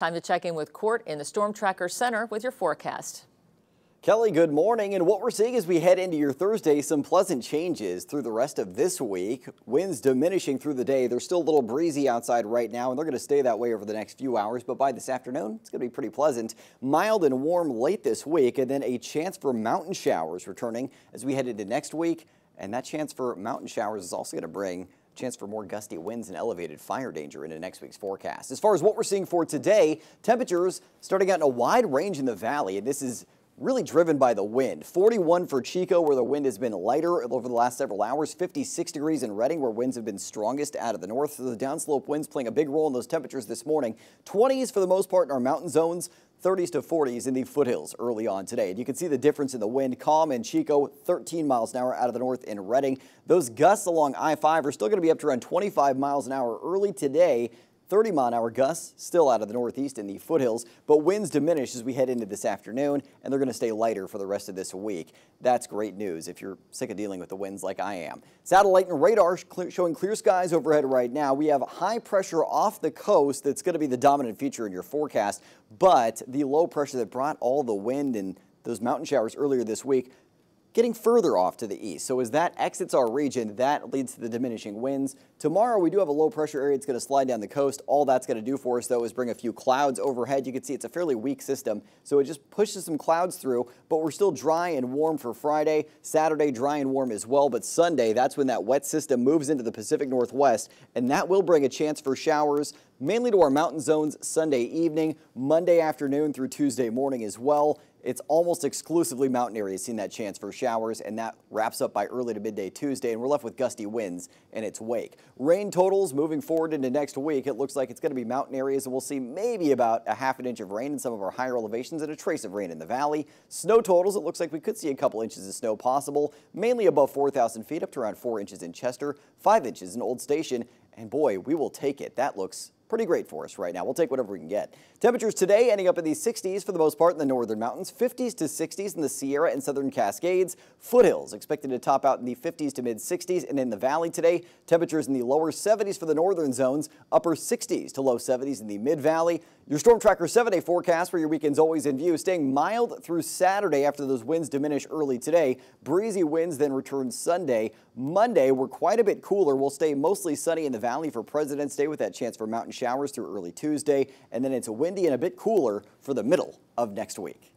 Time to check in with Court in the Storm Tracker Center with your forecast. Kelly, good morning. And what we're seeing as we head into your Thursday, some pleasant changes through the rest of this week. Winds diminishing through the day. They're still a little breezy outside right now, and they're going to stay that way over the next few hours. But by this afternoon, it's going to be pretty pleasant. Mild and warm late this week, and then a chance for mountain showers returning as we head into next week. And that chance for mountain showers is also going to bring Chance for more gusty winds and elevated fire danger into next week's forecast. As far as what we're seeing for today, temperatures starting out in a wide range in the valley. and This is really driven by the wind. 41 for Chico, where the wind has been lighter over the last several hours. 56 degrees in Reading, where winds have been strongest out of the north. So the downslope winds playing a big role in those temperatures this morning. 20s for the most part in our mountain zones. 30s to 40s in the foothills early on today. And you can see the difference in the wind. Calm in Chico, 13 miles an hour out of the north in Reading. Those gusts along I-5 are still going to be up to around 25 miles an hour early today. 30 mile an hour gusts still out of the northeast in the foothills, but winds diminish as we head into this afternoon, and they're going to stay lighter for the rest of this week. That's great news if you're sick of dealing with the winds like I am. Satellite and radar showing clear skies overhead right now. We have high pressure off the coast that's going to be the dominant feature in your forecast, but the low pressure that brought all the wind and those mountain showers earlier this week getting further off to the east. So as that exits our region, that leads to the diminishing winds. Tomorrow, we do have a low pressure area. It's going to slide down the coast. All that's going to do for us, though, is bring a few clouds overhead. You can see it's a fairly weak system, so it just pushes some clouds through, but we're still dry and warm for Friday. Saturday, dry and warm as well, but Sunday, that's when that wet system moves into the Pacific Northwest, and that will bring a chance for showers mainly to our mountain zones Sunday evening, Monday afternoon through Tuesday morning as well. It's almost exclusively mountain areas seeing that chance for showers, and that wraps up by early to midday Tuesday, and we're left with gusty winds in its wake. Rain totals moving forward into next week. It looks like it's going to be mountain areas, and we'll see maybe about a half an inch of rain in some of our higher elevations and a trace of rain in the valley. Snow totals, it looks like we could see a couple inches of snow possible, mainly above 4,000 feet up to around 4 inches in Chester, 5 inches in Old Station, and boy, we will take it. That looks pretty great for us right now. We'll take whatever we can get. Temperatures today ending up in the 60s for the most part in the northern mountains, 50s to 60s in the Sierra and southern Cascades. Foothills expected to top out in the 50s to mid 60s and in the valley today. Temperatures in the lower 70s for the northern zones, upper 60s to low 70s in the mid valley. Your Storm Tracker 7-day forecast for your weekend's always in view, staying mild through Saturday after those winds diminish early today. Breezy winds then return Sunday. Monday, we're quite a bit cooler. We'll stay mostly sunny in the the valley for President's Day with that chance for mountain showers through early Tuesday. And then it's windy and a bit cooler for the middle of next week.